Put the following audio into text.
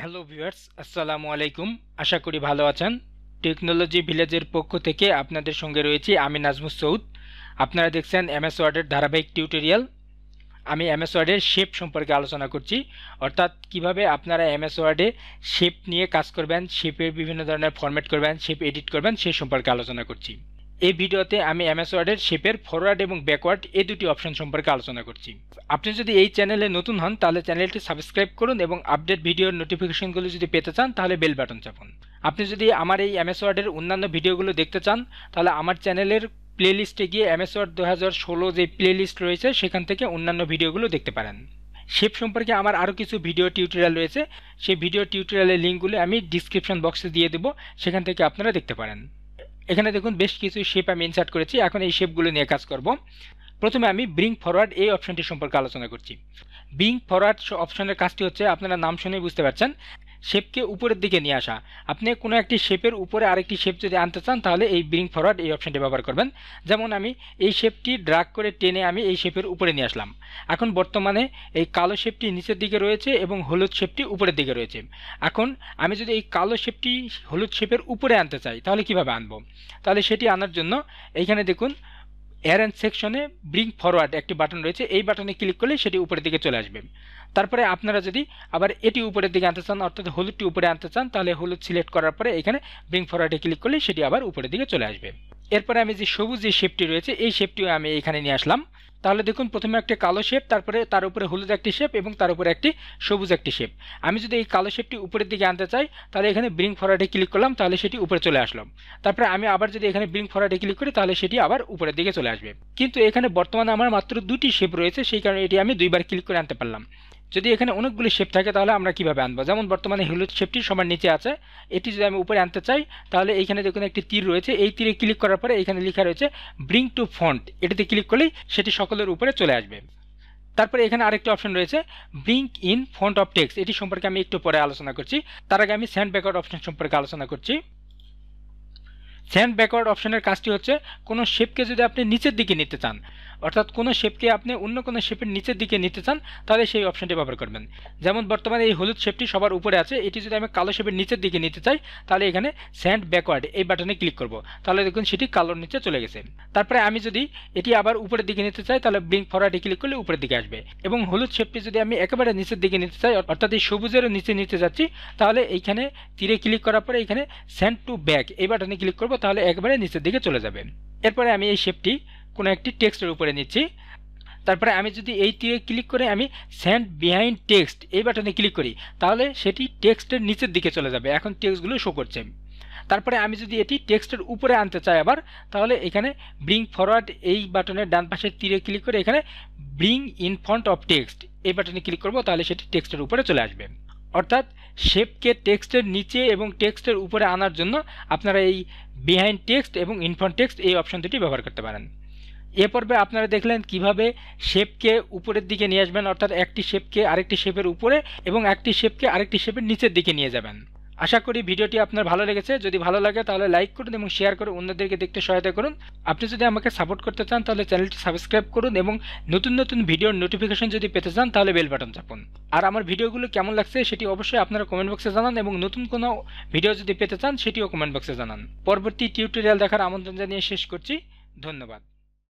hello viewers আসসালামু আলাইকুম আশা করি ভালো আছেন টেকনোলজি ভিলেজের পক্ষ থেকে আপনাদের সঙ্গে রয়েছি আমি নাজমুস সৌদ আপনারা দেখছেন এমএস ওয়ার্ডের ধারাবাহিক টিউটোরিয়াল আমি এমএস ওয়ার্ডের শেপ সম্পর্কে আলোচনা করছি অর্থাৎ কিভাবে আপনারা এমএস ওয়ার্ডে শেপ নিয়ে কাজ করবেন শেপের বিভিন্ন ধরনের ফরম্যাট করবেন শেপ এডিট করবেন সে সম্পর্কে আলোচনা করছি এই ভিডিওতে আমি এমএস ওয়ার্ডের শেপের ফরওয়ার্ড এবং ব্যাকওয়ার্ড এই দুটি অপশন সম্পর্কে আলোচনা করছি আপনি যদি এই চ্যানেলে নতুন হন তাহলে চ্যানেলটি সাবস্ক্রাইব করুন এবং আপডেট ভিডিওর নোটিফিকেশনগুলো যদি পেতে চান তাহলে বেল বাটন চাপুন আপনি যদি আমার এই এমএস ওয়ার্ডের অন্যান্য ভিডিওগুলো দেখতে চান তাহলে আমার চ্যানেলের প্লেলিস্টে গিয়ে এমএস ওয়ার্ড দু হাজার ষোলো যে প্লেলিস্ট রয়েছে সেখান থেকে অন্যান্য ভিডিওগুলো দেখতে পারেন শেপ সম্পর্কে আমার আরও কিছু ভিডিও টিউটোরিয়াল রয়েছে সেই ভিডিও টিউটোরিয়ালের লিঙ্কগুলো আমি ডিসক্রিপশন বক্সে দিয়ে দেবো সেখান থেকে আপনারা দেখতে পারেন এখানে দেখুন বেশ কিছু শেপ আমি ইনসার্ট করেছি এখন এই শেপগুলো নিয়ে কাজ করব প্রথমে আমি ব্রিং ফরওয়ার্ড এই অপশনটি সম্পর্কে আলোচনা করছি ব্রিং ফরওয়ার্ড অপশনের কাজটি হচ্ছে আপনারা নাম শুনেই বুঝতে পারছেন শেপকে উপরের দিকে নিয়ে আসা আপনি কোনো একটি শেপের উপরে আরেকটি শেপ যদি আনতে চান তাহলে এই ব্রিং ফরওয়ার্ড এই অপশানটি ব্যবহার করবেন যেমন আমি এই শেপটি ড্রাগ করে টেনে আমি এই শেপের উপরে নিয়ে আসলাম এখন বর্তমানে এই কালো শেপটি নিচের দিকে রয়েছে এবং হলুদ শেপটি উপরের দিকে রয়েছে এখন আমি যদি এই কালো শেপটি হলুদ শেপের উপরে আনতে চাই তাহলে কিভাবে আনবো তাহলে সেটি আনার জন্য এইখানে দেখুন অ্যারেঞ্জ সেকশনে ব্রিং ফরওয়ার্ড একটি বাটন রয়েছে এই বাটনে ক্লিক করলে সেটি উপরের দিকে চলে আসবে তারপরে আপনারা যদি আবার এটি উপরের দিকে আনতে চান অর্থাৎ হলুদটি উপরে আনতে চান তাহলে হলুদ সিলেক্ট করার পরে এখানে ব্রিং ফরওয়ার্ডে ক্লিক করলে সেটি আবার উপরের দিকে চলে আসবে এরপরে আমি যে সবুজ যে শেপটি রয়েছে এই শেপটিও আমি এখানে নিয়ে আসলাম তাহলে দেখুন প্রথমে একটি কালো শেপ তারপরে তার উপরে হলুদ একটি শেপ এবং তার উপরে একটি সবুজ একটি শেপ আমি যদি এই কালো শেপটি উপরের দিকে আনতে চাই তাহলে এখানে ব্রিং ফরওয়ার্ডে ক্লিক করলাম তাহলে সেটি উপরে চলে আসলো তারপরে আমি আবার যদি এখানে ব্রিং ফরওয়ার্ডে ক্লিক করি তাহলে সেটি আবার উপরের দিকে চলে আসবে কিন্তু এখানে বর্তমানে আমার মাত্র দুটি শেপ রয়েছে সেই কারণে এটি আমি দুইবার ক্লিক করে আনতে পারলাম যদি এখানে অনেকগুলি শেপ থাকে তাহলে আমরা কিভাবে আনবো যেমন বর্তমানে হলুদ শেপটি সবার নিচে আছে এটি যদি আমি উপরে আনতে চাই তাহলে এইখানে দেখুন একটি তীর রয়েছে এই তীরে ক্লিক করার পরে এখানে লেখা রয়েছে ব্রিং টু ফন্ট এটিতে ক্লিক করলেই সেটি সকলের উপরে চলে আসবে তারপরে এখানে আরেকটি অপশন রয়েছে bring in front of text এটি সম্পর্কে আমি একটু পরে আলোচনা করছি তার আগে আমি স্যান্ড ব্যাকওয়ার্ড অপশন সম্পর্কে আলোচনা করছি স্যান্ড ব্যাকওয়ার্ড অপশনের কাজটি হচ্ছে কোনো শেপকে যদি আপনি নিচের দিকে নিতে চান অর্থাৎ কোনো শেপকে আপনি অন্য কোনো শেপের নিচের দিকে নিতে চান তাহলে সেই অপশনটি ব্যবহার করবেন যেমন বর্তমানে এই হলুদ শেপটি সবার উপরে আছে এটি যদি আমি কালো শেপের নিচের দিকে নিতে চাই তাহলে এখানে স্যান্ড ব্যাকওয়ার্ড এই বাটনে ক্লিক করব তাহলে দেখুন সেটি কালোর নিচে চলে গেছে তারপরে আমি যদি এটি আবার উপরের দিকে নিতে চাই তাহলে ব্লিঙ্ক ফরওয়ার্ডে ক্লিক করলে উপরের দিকে আসবে এবং হলুদ শেপটি যদি আমি একেবারে নিচের দিকে নিতে চাই অর্থাৎ এই সবুজেরও নিচে নিতে যাচ্ছি তাহলে এইখানে তীরে ক্লিক করার পরে এখানে স্যান্ড টু ব্যাক এই বাটনে ক্লিক করব তাহলে একেবারে নিচের দিকে চলে যাবে এরপরে আমি এই শেপটি কোনো একটি টেক্সটের উপরে নিচ্ছি তারপরে আমি যদি এই তীরে ক্লিক করে আমি স্যান্ড বিহাইন্ড টেক্সট এই বাটনে ক্লিক করি তাহলে সেটি টেক্সটের নিচের দিকে চলে যাবে এখন টেক্সটগুলো শো করছে তারপরে আমি যদি এটি টেক্সটের উপরে আনতে চাই আবার তাহলে এখানে ব্রিং ফরওয়ার্ড এই বাটনের ডান পাশে তীরে ক্লিক করে এখানে bring in front of text এই বাটনে ক্লিক করব তাহলে সেটি টেক্সটের উপরে চলে আসবে অর্থাৎ শেপকে টেক্সটের নিচে এবং টেক্সটের উপরে আনার জন্য আপনারা এই বিহাইন্ড টেক্সট এবং ইনফ্রন্ট টেক্সট এই অপশন দুটি ব্যবহার করতে পারেন এ পর্বে আপনারা দেখলেন কিভাবে শেপকে উপরের দিকে নিয়ে আসবেন অর্থাৎ একটি শেপকে আরেকটি শেপের উপরে এবং একটি শেপকে আরেকটি শেপের নিচের দিকে নিয়ে যাবেন আশা করি ভিডিওটি আপনার ভালো লেগেছে যদি ভালো লাগে তাহলে লাইক করুন এবং শেয়ার করে অন্যদেরকে দেখতে সহায়তা করুন আপনি যদি আমাকে সাপোর্ট করতে চান তাহলে চ্যানেলটি সাবস্ক্রাইব করুন এবং নতুন নতুন ভিডিওর নোটিফিকেশন যদি পেতে চান তাহলে বেল বাটন চাপুন আর আমার ভিডিওগুলো কেমন লাগছে সেটি অবশ্যই আপনারা কমেন্ট বক্সে জানান এবং নতুন কোনো ভিডিও যদি পেতে চান সেটিও কমেন্ট বক্সে জানান পরবর্তী টিউটোরিয়াল দেখার আমন্ত্রণ জানিয়ে শেষ করছি ধন্যবাদ